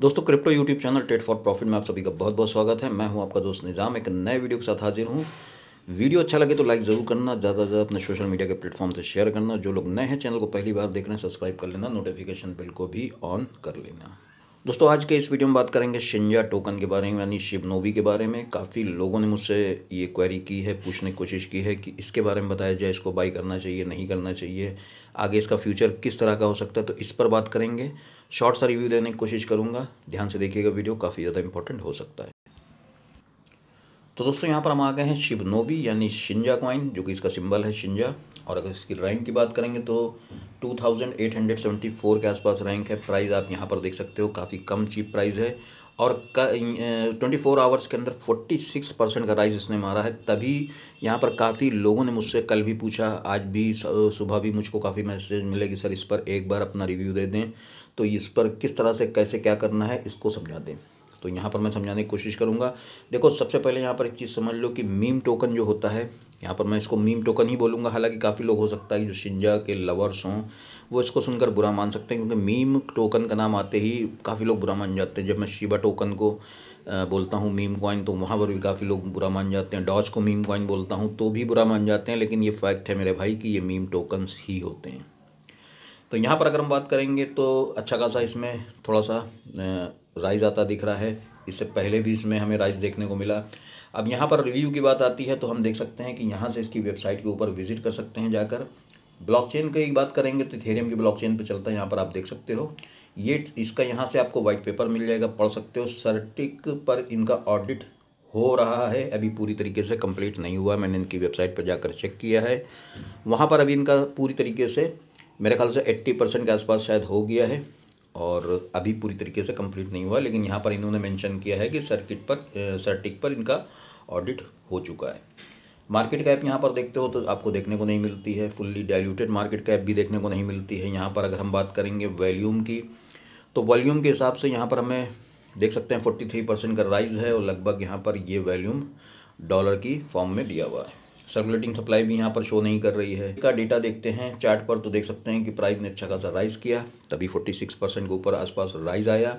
दोस्तों crypto YouTube channel trade for profit में आप सभी का बहुत बहुत स्वागत है मैं हूं आपका दोस्त निज़ाम एक नए वीडियो के साथ हाजिर हूं वीडियो अच्छा लगे तो लाइक ज़रूर करना ज़्यादा से ज़्यादा अपने सोशल मीडिया के प्लेटफॉर्म से शेयर करना जो लोग नए हैं चैनल को पहली बार देख रहे हैं सब्सक्राइब कर लेना नोटिफिकेशन बिल को भी ऑन कर लेना दोस्तों आज के इस वीडियो में बात करेंगे शिंजा टोकन के बारे में यानी शिवनोबी के बारे में काफ़ी लोगों ने मुझसे ये क्वेरी की है पूछने की कोशिश की है कि इसके बारे में बताया जाए इसको बाई करना चाहिए नहीं करना चाहिए आगे इसका फ्यूचर किस तरह का हो सकता है तो इस पर बात करेंगे शॉर्ट सा रिव्यू देने की कोशिश करूँगा ध्यान से देखिएगा वीडियो काफ़ी ज़्यादा इंपॉर्टेंट हो सकता है तो दोस्तों यहाँ पर हम आ गए हैं शिव नोबी यानी शिंजा क्वाइन जो कि इसका सिंबल है शिंजा और अगर इसकी रैंक की बात करेंगे तो 2874 के आसपास रैंक है प्राइस आप यहाँ पर देख सकते हो काफ़ी कम चीप प्राइस है और ट्वेंटी फोर आवर्स के अंदर फोर्टी सिक्स परसेंट का राइज इसने मारा है तभी यहाँ पर काफ़ी लोगों ने मुझसे कल भी पूछा आज भी सुबह भी मुझको काफ़ी मैसेज मिलेगी सर इस पर एक बार अपना रिव्यू दे दें तो इस पर किस तरह से कैसे क्या करना है इसको समझा दें तो यहाँ पर मैं समझाने की कोशिश करूँगा देखो सबसे पहले यहाँ पर एक चीज़ समझ लो कि मीम टोकन जो होता है यहाँ पर मैं इसको मीम टोकन ही बोलूँगा हालांकि काफ़ी लोग हो सकता है जो शिंजा के लवर्स हों वो इसको सुनकर बुरा मान सकते हैं क्योंकि मीम टोकन का नाम आते ही काफ़ी लोग बुरा मान जाते हैं जब मैं शिबा टोकन को बोलता हूँ मीम कॉइन तो वहाँ पर भी काफ़ी लोग बुरा मान जाते हैं डॉज को मीम कॉइन बोलता हूँ तो भी बुरा मान जाते हैं लेकिन ये फैक्ट है मेरे भाई कि ये मीम टोकन्स ही होते हैं तो यहाँ पर अगर हम बात करेंगे तो अच्छा खासा इसमें थोड़ा सा राइज आता दिख रहा है इससे पहले भी इसमें हमें राइज देखने को मिला अब यहाँ पर रिव्यू की बात आती है तो हम देख सकते हैं कि यहाँ से इसकी वेबसाइट के ऊपर विजिट कर सकते हैं जाकर ब्लॉकचेन की बात करेंगे तो इथेरियम की ब्लॉकचेन पे चलता है यहाँ पर आप देख सकते हो ये इसका यहाँ से आपको वाइट पेपर मिल जाएगा पढ़ सकते हो सर्टिक पर इनका ऑडिट हो रहा है अभी पूरी तरीके से कंप्लीट नहीं हुआ मैंने इनकी वेबसाइट पर जाकर चेक किया है वहाँ पर अभी इनका पूरी तरीके से मेरे ख्याल से एट्टी परसेंट के आसपास शायद हो गया है और अभी पूरी तरीके से कम्प्लीट नहीं हुआ लेकिन यहाँ पर इन्होंने मैंशन किया है कि सर्किट पर सर्टिक पर इनका ऑडिट हो चुका है मार्केट कैप यहाँ पर देखते हो तो आपको देखने को नहीं मिलती है फुल्ली डायल्यूटेड मार्केट कैप भी देखने को नहीं मिलती है यहाँ पर अगर हम बात करेंगे वॉल्यूम की तो वॉल्यूम के हिसाब से यहाँ पर हमें देख सकते हैं फोर्टी थ्री परसेंट का राइज है और लगभग यहाँ पर ये वॉल्यूम डॉलर की फॉर्म में दिया हुआ है सर्कुलेटिंग सप्लाई भी यहाँ पर शो नहीं कर रही है का डेटा देखते हैं चार्ट पर तो देख सकते हैं कि प्राइस ने अच्छा खासा राइज़ किया तभी फोर्टी सिक्स परसेंट के ऊपर आसपास राइज़ आया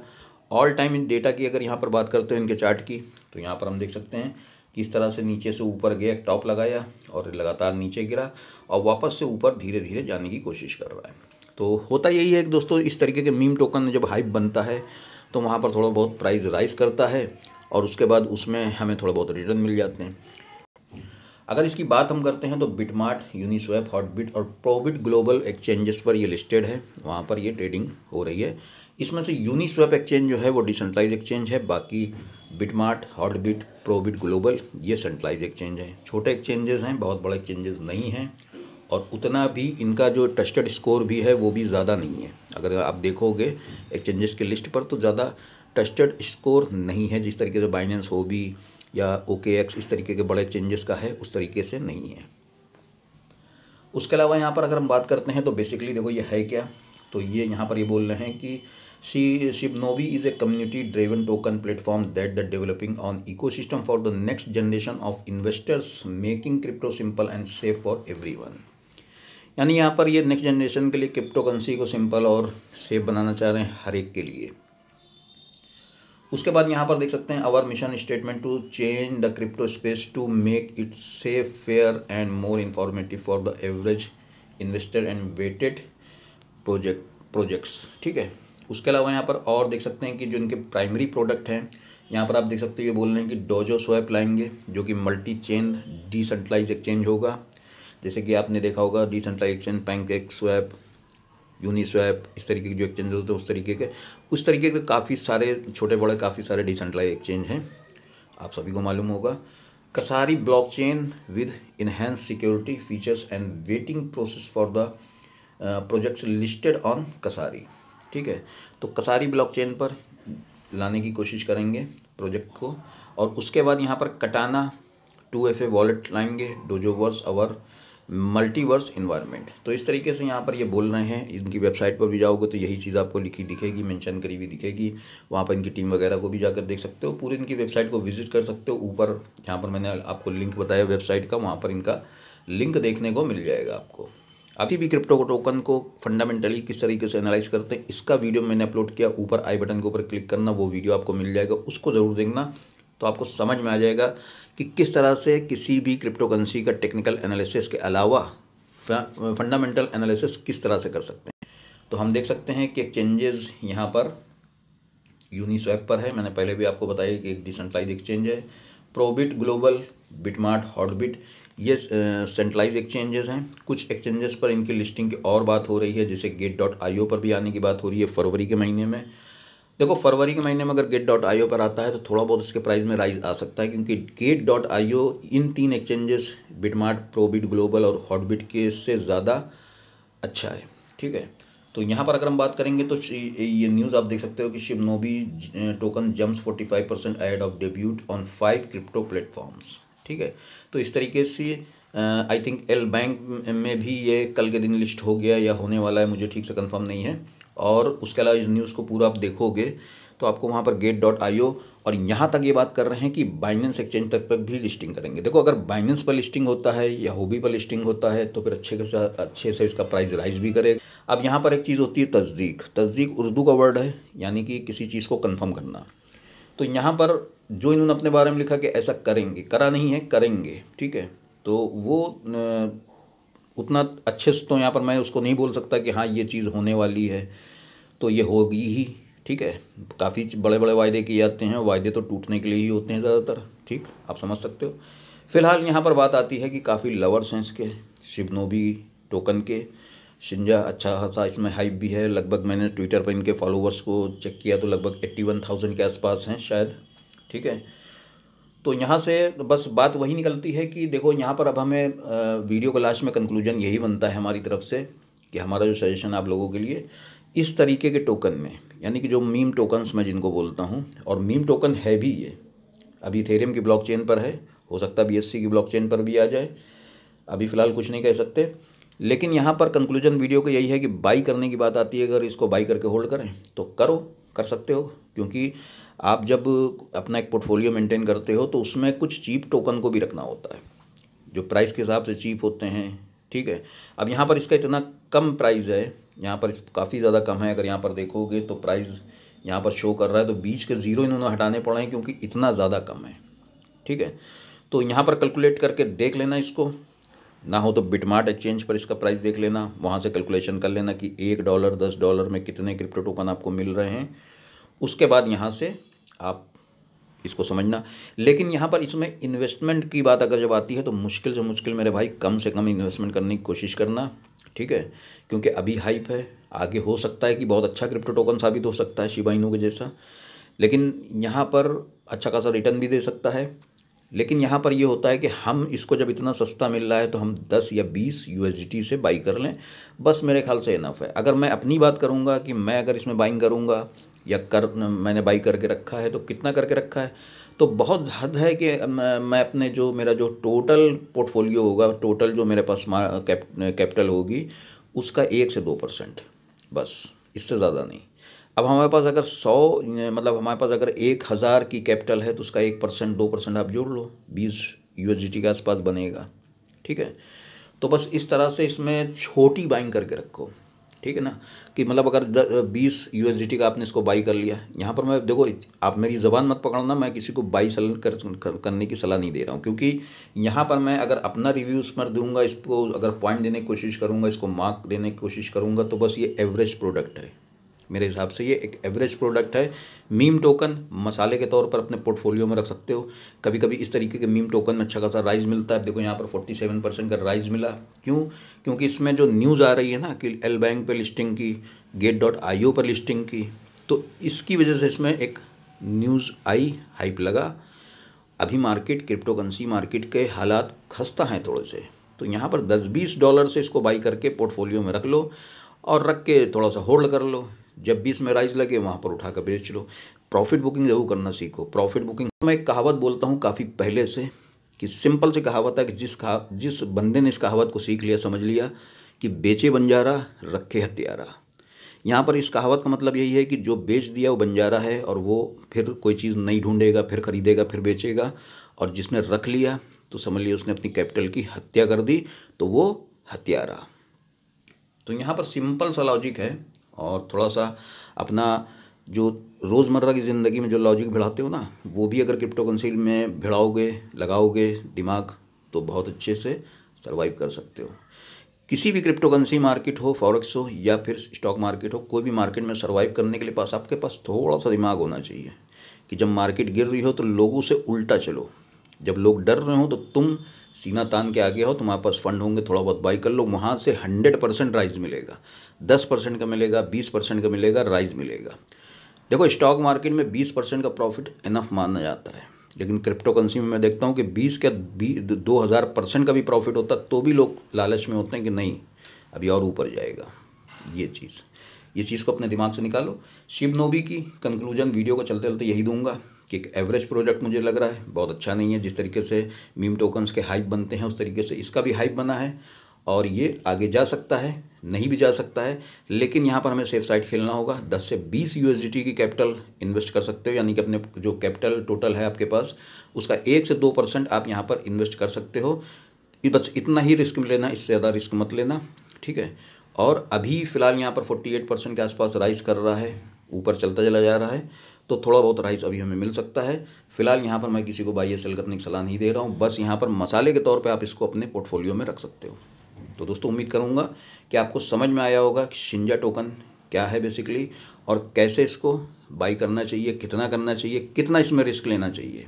ऑल टाइम इन डेटा की अगर यहाँ पर बात करते हैं इनके चार्ट की तो यहाँ पर हम देख सकते हैं किस तरह से नीचे से ऊपर गया टॉप लगाया और लगातार नीचे गिरा और वापस से ऊपर धीरे धीरे जाने की कोशिश कर रहा है तो होता यही है कि दोस्तों इस तरीके के मीम टोकन जब हाइप बनता है तो वहाँ पर थोड़ा बहुत प्राइस राइज करता है और उसके बाद उसमें हमें थोड़ा बहुत रिटर्न मिल जाते हैं अगर इसकी बात हम करते हैं तो बिटमार्ट यूनिस्वैप हॉटबिट और प्रोबिट ग्लोबल एक्सचेंजेस पर ये लिस्टेड है वहाँ पर ये ट्रेडिंग हो रही है इसमें से यूनिस्वैप एक्सचेंज जो है वो डिसेंट्राइज एक्सचेंज है बाकी बिटमार्ट प्रो प्रोबिट ग्लोबल ये सेंट्रलाइज एक्सचेंज हैं छोटे एक्सचेंजेस हैं बहुत बड़े एक्सचेंजेस नहीं हैं और उतना भी इनका जो ट्रस्टेड स्कोर भी है वो भी ज़्यादा नहीं है अगर आप देखोगे एक्सचेंजेस के लिस्ट पर तो ज़्यादा ट्रस्टेड स्कोर नहीं है जिस तरीके से बाइनेंस हो भी या ओके एक्स इस तरीके के बड़े एक्सचेंजेस का है उस तरीके से नहीं है उसके अलावा यहाँ पर अगर हम बात करते हैं तो बेसिकली देखो ये है क्या तो ये यहाँ पर ये बोल रहे हैं कि a community driven token platform that the developing on ecosystem for the next generation of investors making crypto simple and safe for everyone यानी यहाँ पर ये नेक्स्ट जनरेशन के लिए क्रिप्टो करेंसी को सिंपल और सेफ बनाना चाह रहे हैं हर एक के लिए उसके बाद यहाँ पर देख सकते हैं our mission statement to change the crypto space to make it safe fair and more informative for the average investor and vetted project projects ठीक है उसके अलावा यहाँ पर और देख सकते हैं कि जो इनके प्राइमरी प्रोडक्ट हैं यहाँ पर आप देख सकते हो ये बोल रहे हैं कि डोजो स्वैप लाएंगे जो कि मल्टी चेन डिसेंट्रलाइज एक्सचेंज होगा जैसे कि आपने देखा होगा decentralised exchange PancakeSwap Uniswap इस तरीके के जो एक्सचेंज होते हैं उस तरीके के उस तरीके के काफ़ी सारे छोटे बड़े काफ़ी सारे डिसेंट्रलाइज एक्सचेंज हैं आप सभी को मालूम होगा कसारी blockchain with enhanced security features and vetting process for the projects listed on कसारी ठीक है तो कसारी ब्लॉकचेन पर लाने की कोशिश करेंगे प्रोजेक्ट को और उसके बाद यहाँ पर कटाना टू एफ ए वॉलेट लाएंगे डोजोवर्स अवर मल्टीवर्स इन्वायरमेंट तो इस तरीके से यहाँ पर ये बोल रहे हैं इनकी वेबसाइट पर भी जाओगे तो यही चीज़ आपको लिखी दिखेगी मेंशन करी हुई दिखेगी वहाँ पर इनकी टीम वगैरह को भी जाकर देख सकते हो पूरी इनकी वेबसाइट को विजिट कर सकते हो ऊपर यहाँ पर मैंने आपको लिंक बताया वेबसाइट का वहाँ पर इनका लिंक देखने को मिल जाएगा आपको आप भी क्रिप्टो टोकन को फंडामेंटली किस तरीके से एनालाइज करते हैं इसका वीडियो मैंने अपलोड किया ऊपर आई बटन के ऊपर क्लिक करना वो वीडियो आपको मिल जाएगा उसको ज़रूर देखना तो आपको समझ में आ जाएगा कि किस तरह से किसी भी क्रिप्टो करेंसी का टेक्निकल एनालिसिस के अलावा फंडामेंटल एनालिसिस किस तरह से कर सकते हैं तो हम देख सकते हैं कि एक्सचेंजेस यहाँ पर यूनिस्वैप पर है मैंने पहले भी आपको बताया कि एक डिसेंट्राइज एक्सचेंज है प्रोबिट ग्लोबल बिटमार्ट हॉटबिट ये सेंट्रलाइज एक्सचेंजेस हैं कुछ एक्सचेंजेस पर इनकी लिस्टिंग की और बात हो रही है जैसे गेट डॉट आई पर भी आने की बात हो रही है फरवरी के महीने में देखो फरवरी के महीने में अगर गेट डॉट आई पर आता है तो थोड़ा बहुत उसके प्राइस में राइज आ सकता है क्योंकि गेट डॉट आई इन तीन एक्सचेंजेस बिटमार्ट प्रोबिट ग्लोबल और हॉटबिट के से ज़्यादा अच्छा है ठीक है तो यहाँ पर अगर हम बात करेंगे तो ये न्यूज़ आप देख सकते हो कि Shibnobi token jumps five percent ahead of debut on five crypto platforms ठीक है तो इस तरीके से आई थिंक एल बैंक में भी ये कल के दिन लिस्ट हो गया या होने वाला है मुझे ठीक से कंफर्म नहीं है और उसके अलावा इस न्यूज़ को पूरा आप देखोगे तो आपको वहाँ पर गेट डॉट आई और यहाँ तक ये बात कर रहे हैं कि बाइनेंस एक्सचेंज तक पर भी लिस्टिंग करेंगे देखो अगर बाइनेंस पर लिस्टिंग होता है या होबी पर लिस्टिंग होता है तो फिर अच्छे के अच्छे से इसका प्राइस राइज भी करेगा अब यहाँ पर एक चीज़ होती है तस्दीक तस्दीक उर्दू का वर्ड है यानी कि किसी चीज़ को कन्फर्म करना तो यहाँ पर जो इन्होंने अपने बारे में लिखा कि ऐसा करेंगे करा नहीं है करेंगे ठीक है तो वो उतना अच्छे से तो यहाँ पर मैं उसको नहीं बोल सकता कि हाँ ये चीज़ होने वाली है तो ये होगी ही ठीक है काफ़ी बड़े बड़े वायदे किए जाते हैं वायदे तो टूटने के लिए ही होते हैं ज़्यादातर ठीक आप समझ सकते हो फिलहाल यहाँ पर बात आती है कि काफ़ी लवर्स हैं इसके शिवनोबी टोकन के शिंजा अच्छा खासा इसमें हाइप भी है लगभग मैंने ट्विटर पर इनके फॉलोअर्स को चेक किया तो लगभग एट्टी वन थाउजेंड के आसपास हैं शायद ठीक है तो यहाँ से बस बात वही निकलती है कि देखो यहाँ पर अब हमें वीडियो का लास्ट में कंक्लूजन यही बनता है हमारी तरफ से कि हमारा जो सजेशन आप लोगों के लिए इस तरीके के टोकन में यानी कि जो मीम टोकन्स मैं जिनको बोलता हूँ और मीम टोकन है भी ये अभी थेरियम की ब्लॉकचेन पर है हो सकता है बी की ब्लॉकचेन पर भी आ जाए अभी फ़िलहाल कुछ नहीं कह सकते लेकिन यहाँ पर कंक्लूजन वीडियो का यही है कि बाई करने की बात आती है अगर इसको बाई करके होल्ड करें तो करो कर सकते हो क्योंकि आप जब अपना एक पोर्टफोलियो मेंटेन करते हो तो उसमें कुछ चीप टोकन को भी रखना होता है जो प्राइस के हिसाब से चीप होते हैं ठीक है अब यहाँ पर इसका इतना कम प्राइस है यहाँ पर काफ़ी ज़्यादा कम है अगर यहाँ पर देखोगे तो प्राइस यहाँ पर शो कर रहा है तो बीच के ज़ीरो इन्होंने हटाने पड़े हैं क्योंकि इतना ज़्यादा कम है ठीक है तो यहाँ पर कैलकुलेट करके देख लेना इसको ना हो तो बिटमार्ट एक्सचेंज पर इसका प्राइस देख लेना वहाँ से कैलकुलेशन कर लेना कि एक डॉलर दस डॉलर में कितने क्रिप्टो टोकन आपको मिल रहे हैं उसके बाद यहाँ से आप इसको समझना लेकिन यहाँ पर इसमें इन्वेस्टमेंट की बात अगर जब आती है तो मुश्किल से मुश्किल मेरे भाई कम से कम इन्वेस्टमेंट करने की कोशिश करना ठीक है क्योंकि अभी हाइप है आगे हो सकता है कि बहुत अच्छा क्रिप्टो टोकन साबित हो सकता है शिबाइनों के जैसा लेकिन यहाँ पर अच्छा खासा रिटर्न भी दे सकता है लेकिन यहाँ पर यह होता है कि हम इसको जब इतना सस्ता मिल रहा है तो हम 10 या 20 यू से बाई कर लें बस मेरे ख्याल से इनफ है अगर मैं अपनी बात करूँगा कि मैं अगर इसमें बाइंग करूँगा या कर मैंने बाई करके रखा है तो कितना करके रखा है तो बहुत हद है कि मैं अपने जो मेरा जो टोटल पोर्टफोलियो होगा टोटल जो मेरे पास कैपिटल होगी उसका एक से दो परसेंट बस इससे ज़्यादा नहीं अब हमारे पास अगर सौ मतलब हमारे पास अगर एक हज़ार की कैपिटल है तो उसका एक परसेंट दो परसेंट आप जोड़ लो बीस यू के आसपास बनेगा ठीक है तो बस इस तरह से इसमें छोटी बाइंग करके रखो ठीक है ना कि मतलब अगर बीस यू का आपने इसको बाई कर लिया यहाँ पर मैं देखो आप मेरी ज़बान मत पकड़ना मैं किसी को बाई सल कर, कर, करने की सलाह नहीं दे रहा हूँ क्योंकि यहाँ पर मैं अगर अपना रिव्यू पर दूंगा इसको अगर पॉइंट देने की कोशिश करूँगा इसको मार्क देने की कोशिश करूँगा तो बस ये एवरेज प्रोडक्ट है मेरे हिसाब से ये एक एवरेज प्रोडक्ट है मीम टोकन मसाले के तौर पर अपने पोर्टफोलियो में रख सकते हो कभी कभी इस तरीके के मीम टोकन में अच्छा खासा राइज मिलता है देखो यहाँ पर 47 परसेंट का राइज मिला क्यों क्योंकि इसमें जो न्यूज़ आ रही है ना कि एल बैंक पर लिस्टिंग की गेट डॉट आई ओ पर लिस्टिंग की तो इसकी वजह से इसमें एक न्यूज़ आई हाइप लगा अभी मार्केट क्रिप्टोकरेंसी मार्केट के हालात खस्ता हैं थोड़े से तो यहाँ पर दस बीस डॉलर से इसको बाई करके पोर्टफोलियो में रख लो और रख के थोड़ा सा होल्ड कर लो जब भी इसमें राइज लगे वहाँ पर उठा कर बेच लो प्रॉफिट बुकिंग जरूर करना सीखो प्रॉफिट बुकिंग मैं एक कहावत बोलता हूँ काफ़ी पहले से कि सिंपल से कहावत है कि जिस कहा जिस बंदे ने इस कहावत को सीख लिया समझ लिया कि बेचे बंजारा रखे हत्यारा यहाँ पर इस कहावत का मतलब यही है कि जो बेच दिया वो बंजारा है और वो फिर कोई चीज़ नहीं ढूंढेगा फिर खरीदेगा फिर बेचेगा और जिसने रख लिया तो समझ लिया उसने अपनी कैपिटल की हत्या कर दी तो वो हत्यारा तो यहाँ पर सिंपल सा लॉजिक है और थोड़ा सा अपना जो रोज़मर्रा की ज़िंदगी में जो लॉजिक भिड़ाते हो ना वो भी अगर क्रिप्टो कंसील में भिड़ाओगे लगाओगे दिमाग तो बहुत अच्छे से सर्वाइव कर सकते हो किसी भी क्रिप्टो करेंसी मार्केट हो फॉरेक्स हो या फिर स्टॉक मार्केट हो कोई भी मार्केट में सर्वाइव करने के लिए पास आपके पास थोड़ा सा दिमाग होना चाहिए कि जब मार्केट गिर रही हो तो लोगों से उल्टा चलो जब लोग डर रहे हो तो तुम सीना तान के आगे हो तुम्हारे पास फंड होंगे थोड़ा बहुत बाई कर लो वहाँ से हंड्रेड परसेंट राइज मिलेगा दस परसेंट का मिलेगा बीस परसेंट का मिलेगा राइज मिलेगा देखो स्टॉक मार्केट में बीस परसेंट का प्रॉफिट इनफ माना जाता है लेकिन क्रिप्टो करेंसी में मैं देखता हूँ कि बीस का दो हज़ार परसेंट का भी प्रॉफिट होता तो भी लोग लालच में होते हैं कि नहीं अभी और ऊपर जाएगा ये चीज़ ये चीज़ को अपने दिमाग से निकालो शिव नोबी की कंक्लूजन वीडियो को चलते चलते यही दूंगा कि एक एवरेज प्रोडक्ट मुझे लग रहा है बहुत अच्छा नहीं है जिस तरीके से मीम टोकन्स के हाइप बनते हैं उस तरीके से इसका भी हाइप बना है और ये आगे जा सकता है नहीं भी जा सकता है लेकिन यहाँ पर हमें सेफ साइड खेलना होगा 10 से 20 यू की कैपिटल इन्वेस्ट कर सकते हो यानी कि अपने जो कैपिटल टोटल है आपके पास उसका एक से दो परसेंट आप यहाँ पर इन्वेस्ट कर सकते हो बस इतना ही रिस्क लेना इससे ज़्यादा रिस्क मत लेना ठीक है और अभी फ़िलहाल यहाँ पर 48 परसेंट के आसपास राइज कर रहा है ऊपर चलता चला जा रहा है तो थोड़ा बहुत राइस अभी हमें मिल सकता है फिलहाल यहाँ पर मैं किसी को बाई सेल करने की सलाह नहीं दे रहा हूँ बस यहाँ पर मसाले के तौर पर आप इसको अपने पोर्टफोलियो में रख सकते हो तो दोस्तों उम्मीद करूँगा कि आपको समझ में आया होगा कि शिंजा टोकन क्या है बेसिकली और कैसे इसको बाई करना चाहिए कितना करना चाहिए कितना इसमें रिस्क लेना चाहिए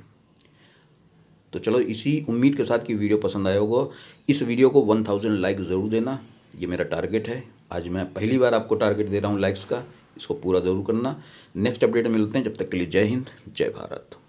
तो चलो इसी उम्मीद के साथ कि वीडियो पसंद आया होगा इस वीडियो को 1000 लाइक ज़रूर देना ये मेरा टारगेट है आज मैं पहली बार आपको टारगेट दे रहा हूँ लाइक्स का इसको पूरा ज़रूर करना नेक्स्ट अपडेट मिलते हैं जब तक के लिए जय हिंद जय भारत